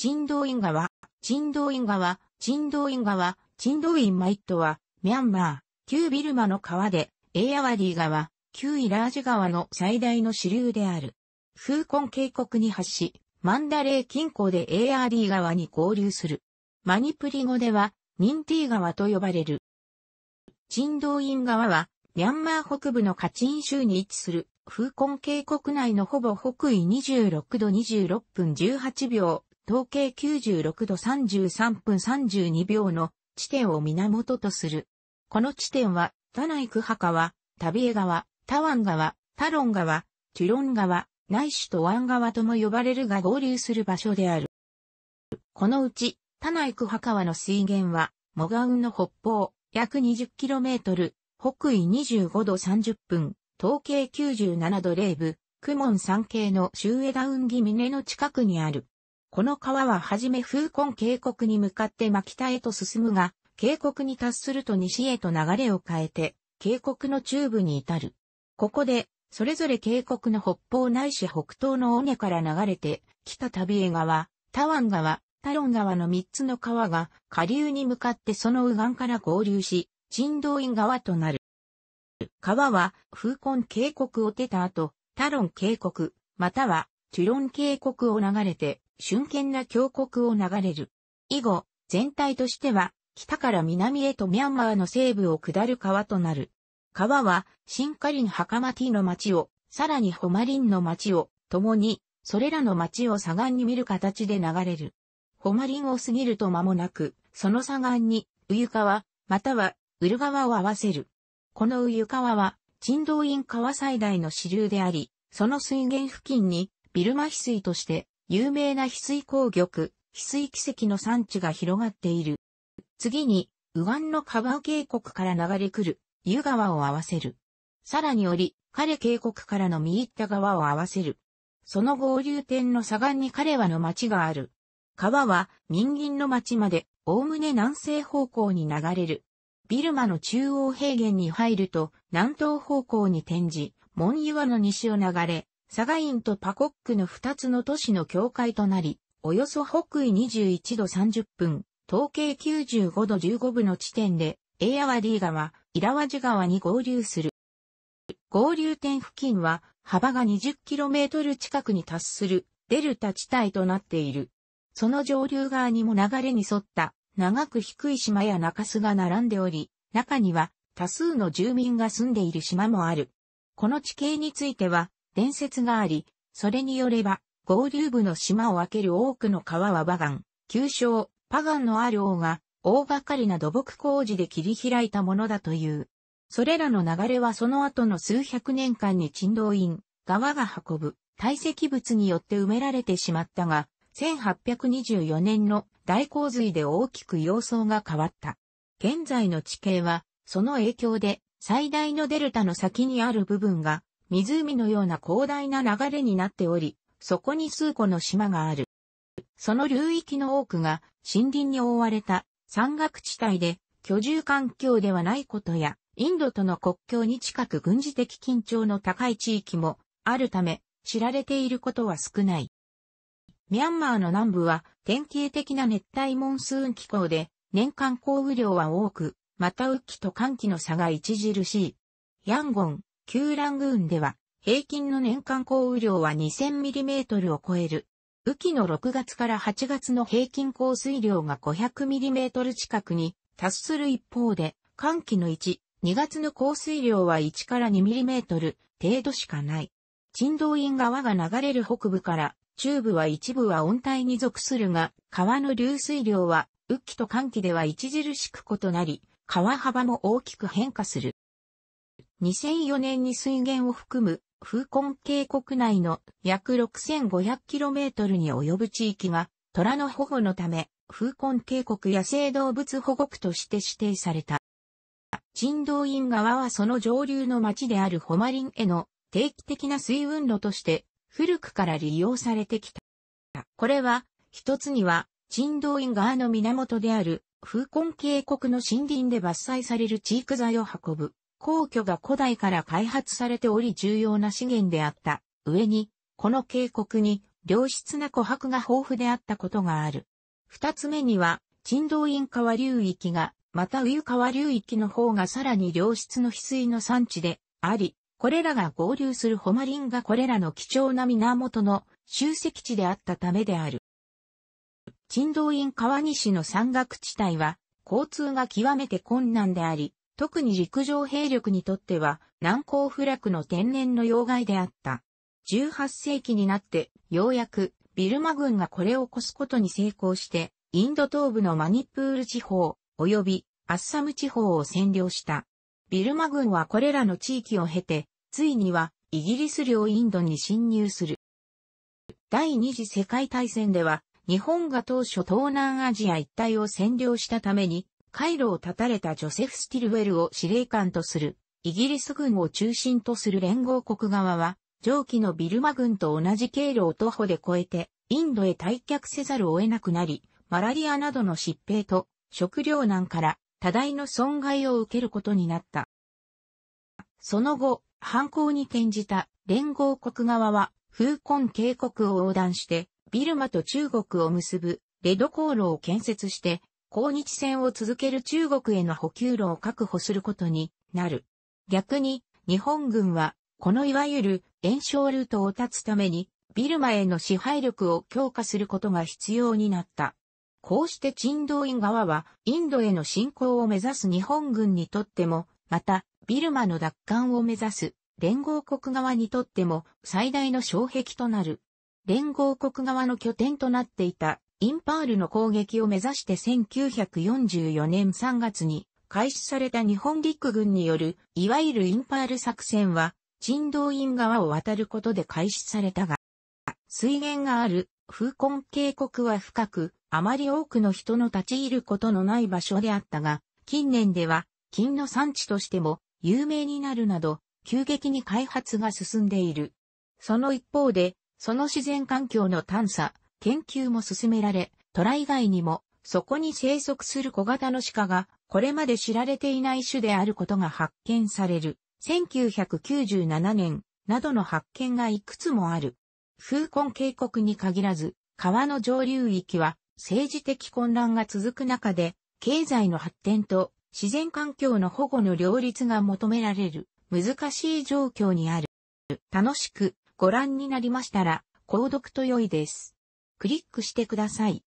人道院川、人道院川、人道院川、人道院マイットは、ミャンマー、旧ビルマの川で、エイアワディ川、旧イラージ川の最大の支流である。フーコン渓谷に発し、マンダレー近郊でエイアーディ川に合流する。マニプリ語では、ニンティー川と呼ばれる。人道院川は、ミャンマー北部のカチン州に位置する、フーコン渓谷内のほぼ北緯26度26分18秒統計96度33分32秒の地点を源とする。この地点は、タナイクハ川、タビエ川、タワン川、タロン川、チュロン川、ナイシュとワン川とも呼ばれるが合流する場所である。このうち、タナイクハ川の水源は、モガウンの北方、約 20km、北緯25度30分、統計97度0部、クモン山系の周ン運ミ峰の近くにある。この川ははじめ風根渓谷に向かって真北へと進むが、渓谷に達すると西へと流れを変えて、渓谷の中部に至る。ここで、それぞれ渓谷の北方ないし北東の尾根から流れて、北旅江川、タワン川、タロン川の3つの川が下流に向かってその右岸から合流し、人道院川となる。川は風根渓谷を出た後、タロン渓谷、またはチュロン渓谷を流れて瞬間な峡谷を流れる。以後、全体としては、北から南へとミャンマーの西部を下る川となる。川は、シンカリン・ハカマティの町を、さらにホマリンの町を、共に、それらの町を左岸に見る形で流れる。ホマリンを過ぎると間もなく、その左岸に、ウユ川、または、ウル川を合わせる。このウユ川は、珍道院川最大の支流であり、その水源付近に、ビルマヒ水として、有名な翡翠鉱玉、翡翠奇跡の産地が広がっている。次に、右岸のカバー渓谷から流れ来る、湯川を合わせる。さらにより、彼渓谷からの見入った川を合わせる。その合流点の左岸に彼はの町がある。川は、民銀の町まで、おおむね南西方向に流れる。ビルマの中央平原に入ると、南東方向に転じ、門岩の西を流れ、サガインとパコックの二つの都市の境界となり、およそ北緯21度30分、統計95度15分の地点で、エアワディ川、イラワジ川に合流する。合流点付近は幅が 20km 近くに達するデルタ地帯となっている。その上流側にも流れに沿った長く低い島や中州が並んでおり、中には多数の住民が住んでいる島もある。この地形については伝説があり、それによれば、合流部の島を分ける多くの川はバガン、旧称、パガンのある王が、大掛かりな土木工事で切り開いたものだという。それらの流れはその後の数百年間に沈道院、川が運ぶ、堆積物によって埋められてしまったが、1824年の大洪水で大きく様相が変わった。現在の地形は、その影響で最大のデルタの先にある部分が湖のような広大な流れになっており、そこに数個の島がある。その流域の多くが森林に覆われた山岳地帯で居住環境ではないことや、インドとの国境に近く軍事的緊張の高い地域もあるため、知られていることは少ない。ミャンマーの南部は典型的な熱帯モンスーン気候で、年間降雨量は多く、また雨季と寒季の差が著しい。ヤンゴン、旧ラングーンでは、平均の年間降雨量は 2000mm を超える。雨季の6月から8月の平均降水量が 500mm 近くに達する一方で、寒気の1、2月の降水量は1から 2mm 程度しかない。沈道院川が流れる北部から中部は一部は温帯に属するが、川の流水量は雨季と寒季では著しく異なり、川幅も大きく変化する。2004年に水源を含む、風根渓国内の約 6500km に及ぶ地域が、虎の保護のため、風根渓谷野生動物保護区として指定された。人道院側はその上流の町であるホマリンへの定期的な水運路として古くから利用されてきた。これは、一つには、人道院側の源である風根渓谷の森林で伐採される地域材を運ぶ皇居が古代から開発されており重要な資源であった。上に、この渓谷に良質な琥珀が豊富であったことがある。二つ目には、沈道院川流域が、また冬川流域の方がさらに良質の翡翠の産地であり、これらが合流するホマリンがこれらの貴重な源の集積地であったためである。沈道院川西の山岳地帯は、交通が極めて困難であり、特に陸上兵力にとっては難攻不落の天然の要害であった。18世紀になってようやくビルマ軍がこれを越すことに成功して、インド東部のマニプール地方、及びアッサム地方を占領した。ビルマ軍はこれらの地域を経て、ついにはイギリス領インドに侵入する。第二次世界大戦では、日本が当初東南アジア一帯を占領したために、回路を断たれたジョセフ・スティルウェルを司令官とする、イギリス軍を中心とする連合国側は、上記のビルマ軍と同じ経路を徒歩で越えて、インドへ退却せざるを得なくなり、マラリアなどの疾病と食糧難から多大の損害を受けることになった。その後、犯行に転じた連合国側は、風根渓谷を横断して、ビルマと中国を結ぶレド航路を建設して、抗日戦を続ける中国への補給路を確保することになる。逆に、日本軍は、このいわゆる炎症ルートを断つために、ビルマへの支配力を強化することが必要になった。こうして陳道院側は、インドへの侵攻を目指す日本軍にとっても、また、ビルマの奪還を目指す連合国側にとっても最大の障壁となる。連合国側の拠点となっていたインパールの攻撃を目指して1944年3月に開始された日本陸軍による、いわゆるインパール作戦は、人道院側を渡ることで開始されたが、水源がある、風根渓谷は深く、あまり多くの人の立ち入ることのない場所であったが、近年では、金の産地としても有名になるなど、急激に開発が進んでいる。その一方で、その自然環境の探査、研究も進められ、虎以外にも、そこに生息する小型の鹿が、これまで知られていない種であることが発見される。1997年などの発見がいくつもある。風根渓谷に限らず、川の上流域は政治的混乱が続く中で、経済の発展と自然環境の保護の両立が求められる難しい状況にある。楽しくご覧になりましたら、購読と良いです。クリックしてください。